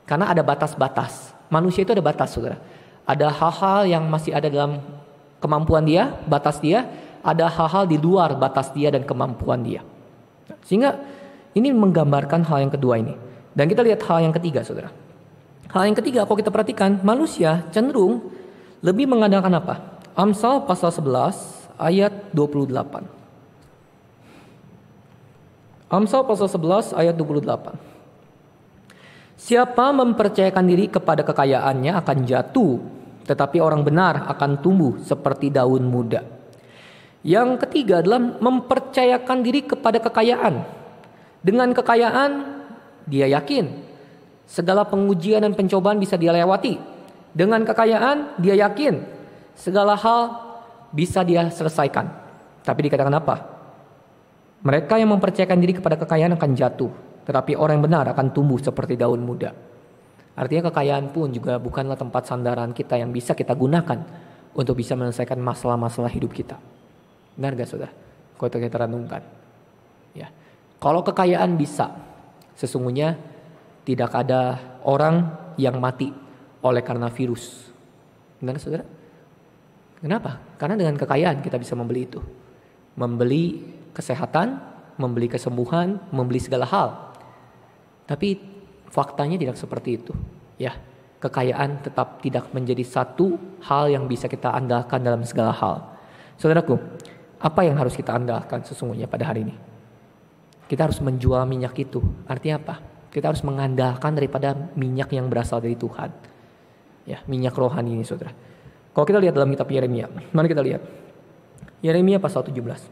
Karena ada batas-batas. Manusia itu ada batas, saudara. Ada hal-hal yang masih ada dalam kemampuan dia, batas dia. Ada hal-hal di luar batas dia dan kemampuan dia. Sehingga ini menggambarkan hal yang kedua ini. Dan kita lihat hal yang ketiga, saudara. Hal yang ketiga, kalau kita perhatikan, manusia cenderung lebih mengandalkan apa? Amsal pasal 11 ayat 28. Amsal pasal 11 ayat 28. Siapa mempercayakan diri kepada kekayaannya akan jatuh, tetapi orang benar akan tumbuh seperti daun muda. Yang ketiga adalah mempercayakan diri kepada kekayaan. Dengan kekayaan, dia yakin segala pengujian dan pencobaan bisa dia lewati. Dengan kekayaan, dia yakin segala hal bisa dia selesaikan. Tapi dikatakan apa? Mereka yang mempercayakan diri kepada kekayaan akan jatuh, tetapi orang yang benar akan tumbuh seperti daun muda. Artinya kekayaan pun juga bukanlah tempat sandaran kita yang bisa kita gunakan untuk bisa menyelesaikan masalah-masalah hidup kita. Benar gak saudara? Kau kita renungkan. Kalau kekayaan bisa, sesungguhnya tidak ada orang yang mati oleh karena virus. Benar saudara? Kenapa? Karena dengan kekayaan kita bisa membeli itu. Membeli kesehatan, membeli kesembuhan, membeli segala hal. Tapi faktanya tidak seperti itu. Ya, kekayaan tetap tidak menjadi satu hal yang bisa kita andalkan dalam segala hal. Saudaraku, apa yang harus kita andalkan sesungguhnya pada hari ini? kita harus menjual minyak itu. Artinya apa? Kita harus mengandalkan daripada minyak yang berasal dari Tuhan. Ya, minyak rohani ini saudara. Kalau kita lihat dalam kitab Yeremia, mari kita lihat. Yeremia pasal 17.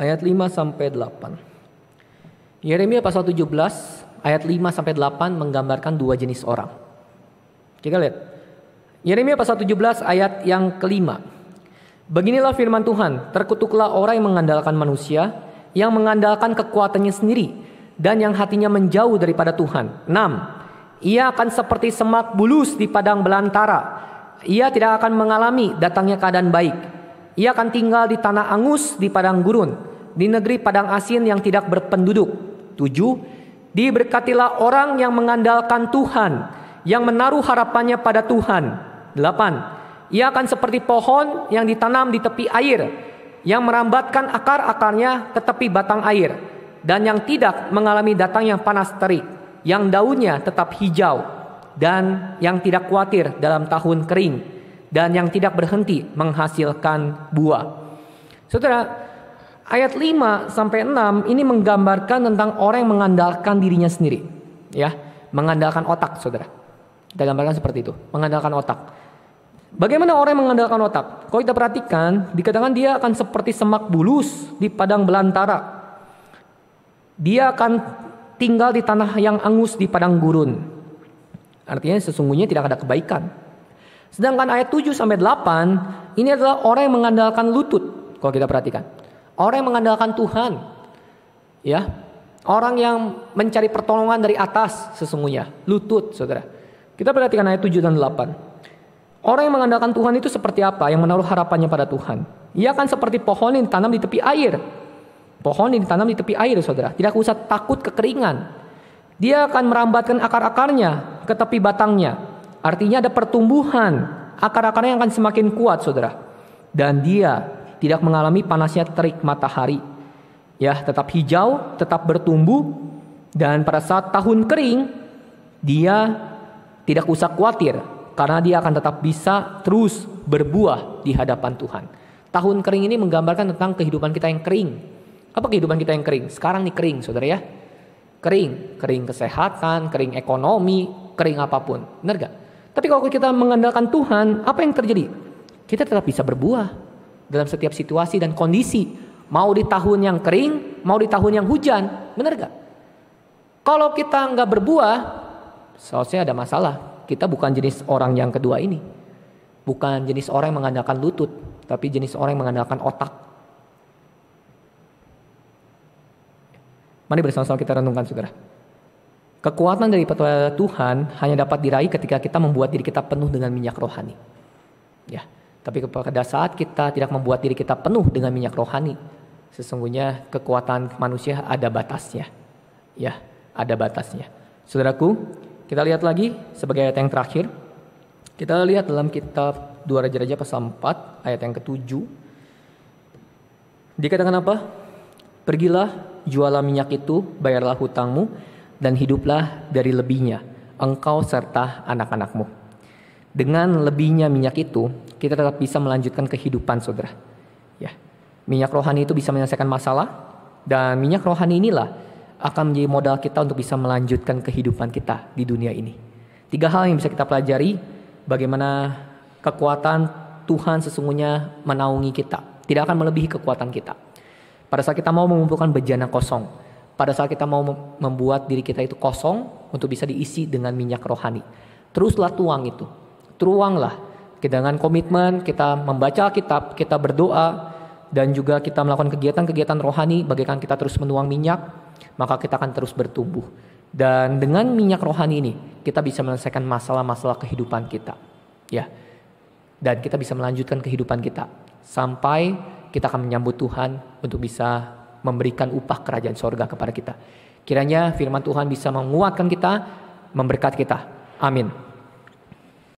Ayat 5 sampai 8. Yeremia pasal 17 ayat 5 sampai 8 menggambarkan dua jenis orang. Kita lihat. Yeremia pasal 17 ayat yang kelima. Beginilah firman Tuhan, terkutuklah orang yang mengandalkan manusia, yang mengandalkan kekuatannya sendiri, dan yang hatinya menjauh daripada Tuhan. 6. Ia akan seperti semak bulus di padang belantara. Ia tidak akan mengalami datangnya keadaan baik. Ia akan tinggal di tanah angus di padang gurun, di negeri padang asin yang tidak berpenduduk. 7. Diberkatilah orang yang mengandalkan Tuhan, yang menaruh harapannya pada Tuhan. 8 ia akan seperti pohon yang ditanam di tepi air, yang merambatkan akar-akarnya ke tepi batang air, dan yang tidak mengalami datang yang panas terik, yang daunnya tetap hijau, dan yang tidak khawatir dalam tahun kering, dan yang tidak berhenti menghasilkan buah. Saudara, ayat 5 sampai 6 ini menggambarkan tentang orang yang mengandalkan dirinya sendiri, ya, mengandalkan otak, Saudara. Kita gambarkan seperti itu, mengandalkan otak. Bagaimana orang yang mengandalkan otak? Kalau kita perhatikan, dikatakan dia akan seperti semak bulus di padang belantara. Dia akan tinggal di tanah yang angus di padang gurun. Artinya sesungguhnya tidak ada kebaikan. Sedangkan ayat 7 sampai 8 ini adalah orang yang mengandalkan lutut kalau kita perhatikan. Orang yang mengandalkan Tuhan. Ya. Orang yang mencari pertolongan dari atas sesungguhnya, lutut Saudara. Kita perhatikan ayat 7 dan 8. Orang yang mengandalkan Tuhan itu seperti apa? Yang menaruh harapannya pada Tuhan. Ia kan seperti pohon yang ditanam di tepi air. Pohon yang ditanam di tepi air, saudara. Tidak usah takut kekeringan. Dia akan merambatkan akar-akarnya ke tepi batangnya. Artinya ada pertumbuhan. Akar-akarnya akan semakin kuat, saudara. Dan dia tidak mengalami panasnya terik matahari. Ya, tetap hijau, tetap bertumbuh. Dan pada saat tahun kering, dia tidak usah khawatir karena dia akan tetap bisa terus berbuah di hadapan Tuhan. Tahun kering ini menggambarkan tentang kehidupan kita yang kering. Apa kehidupan kita yang kering? Sekarang nih kering, saudara ya. Kering, kering kesehatan, kering ekonomi, kering apapun. Benar gak? Tapi kalau kita mengandalkan Tuhan, apa yang terjadi? Kita tetap bisa berbuah dalam setiap situasi dan kondisi. Mau di tahun yang kering, mau di tahun yang hujan. Benar gak? Kalau kita nggak berbuah, seharusnya ada masalah. Kita bukan jenis orang yang kedua ini. Bukan jenis orang yang mengandalkan lutut, tapi jenis orang yang mengandalkan otak. Mari bersama-sama kita renungkan segera. Kekuatan dari Tuhan hanya dapat diraih ketika kita membuat diri kita penuh dengan minyak rohani. Ya, tapi pada saat kita tidak membuat diri kita penuh dengan minyak rohani, sesungguhnya kekuatan manusia ada batasnya. Ya, ada batasnya. Saudaraku, kita lihat lagi sebagai ayat yang terakhir. Kita lihat dalam kitab 2 Raja-Raja pasal 4 ayat yang ke Dikatakan apa? Pergilah, jualah minyak itu, bayarlah hutangmu, dan hiduplah dari lebihnya, engkau serta anak-anakmu. Dengan lebihnya minyak itu, kita tetap bisa melanjutkan kehidupan saudara. Ya, minyak rohani itu bisa menyelesaikan masalah, dan minyak rohani inilah akan menjadi modal kita untuk bisa melanjutkan kehidupan kita di dunia ini. Tiga hal yang bisa kita pelajari, bagaimana kekuatan Tuhan sesungguhnya menaungi kita, tidak akan melebihi kekuatan kita. Pada saat kita mau mengumpulkan bejana kosong, pada saat kita mau membuat diri kita itu kosong untuk bisa diisi dengan minyak rohani. Teruslah tuang itu, teruanglah. dengan komitmen kita membaca kitab, kita berdoa, dan juga kita melakukan kegiatan-kegiatan rohani, bagaikan kita terus menuang minyak, maka kita akan terus bertumbuh. Dan dengan minyak rohani ini, kita bisa menyelesaikan masalah-masalah kehidupan kita. Ya. Dan kita bisa melanjutkan kehidupan kita sampai kita akan menyambut Tuhan untuk bisa memberikan upah kerajaan sorga kepada kita. Kiranya firman Tuhan bisa menguatkan kita, memberkat kita. Amin.